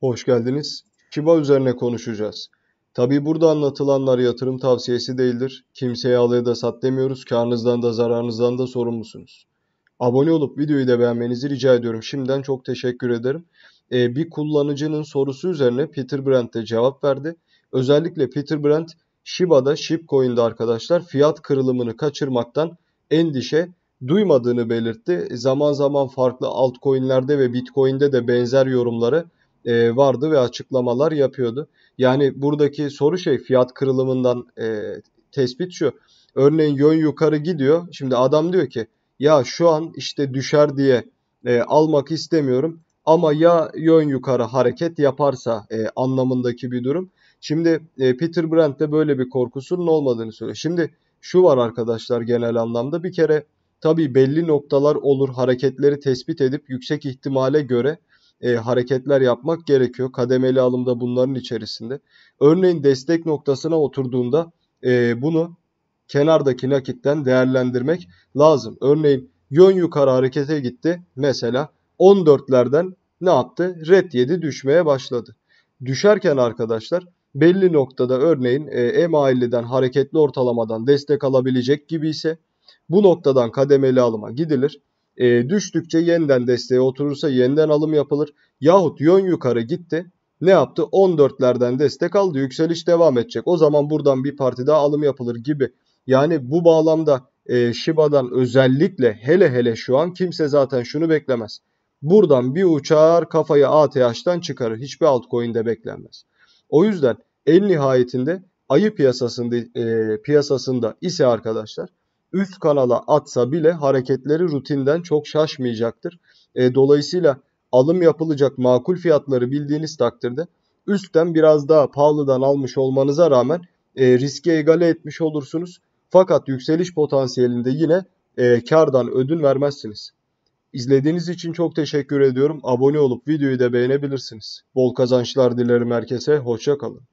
Hoş geldiniz. Kiba üzerine konuşacağız. Tabi burada anlatılanlar yatırım tavsiyesi değildir. Kimseye alaya da sat demiyoruz. Karnınızdan da zararınızdan da sorumlusunuz. Abone olup videoyu da beğenmenizi rica ediyorum. Şimdiden çok teşekkür ederim. Ee, bir kullanıcının sorusu üzerine Peter Brandt de cevap verdi. Özellikle Peter Brent Shiba'da, Shibcoin'de arkadaşlar fiyat kırılımını kaçırmaktan endişe duymadığını belirtti. Zaman zaman farklı altcoin'lerde ve Bitcoin'de de benzer yorumları e, vardı ve açıklamalar yapıyordu. Yani buradaki soru şey fiyat kırılımından e, tespit şu. Örneğin yön yukarı gidiyor. Şimdi adam diyor ki ya şu an işte düşer diye e, almak istemiyorum ama ya yön yukarı hareket yaparsa e, anlamındaki bir durum. Şimdi e, Peter Brent de böyle bir korkusunun olmadığını söylüyor. Şimdi şu var arkadaşlar genel anlamda bir kere tabii belli noktalar olur hareketleri tespit edip yüksek ihtimale göre e, hareketler yapmak gerekiyor. Kademeli alımda bunların içerisinde. Örneğin destek noktasına oturduğunda e, bunu kenardaki nakitten değerlendirmek lazım. Örneğin yön yukarı harekete gitti. Mesela 14'lerden ne yaptı? Red 7 düşmeye başladı. Düşerken arkadaşlar belli noktada örneğin EMA50'den hareketli ortalamadan destek alabilecek gibi ise bu noktadan kademeli alıma gidilir e, düştükçe yeniden desteğe oturursa yeniden alım yapılır. Yahut yön yukarı gitti. Ne yaptı? 14'lerden destek aldı. Yükseliş devam edecek. O zaman buradan bir parti daha alım yapılır gibi. Yani bu bağlamda e, Shiba'dan özellikle hele hele şu an kimse zaten şunu beklemez. Buradan bir uçar kafayı ATH'dan çıkarır. Hiçbir altcoin'de beklenmez. O yüzden en nihayetinde ayı piyasasında, e, piyasasında ise arkadaşlar üst kanala atsa bile hareketleri rutinden çok şaşmayacaktır. E, dolayısıyla alım yapılacak makul fiyatları bildiğiniz takdirde üstten biraz daha pahalıdan almış olmanıza rağmen e, riske egale etmiş olursunuz. Fakat yükseliş potansiyelinde yine e, kardan ödün vermezsiniz. İzlediğiniz için çok teşekkür ediyorum. Abone olup videoyu da beğenebilirsiniz. Bol kazançlar dilerim herkese. Hoşça kalın.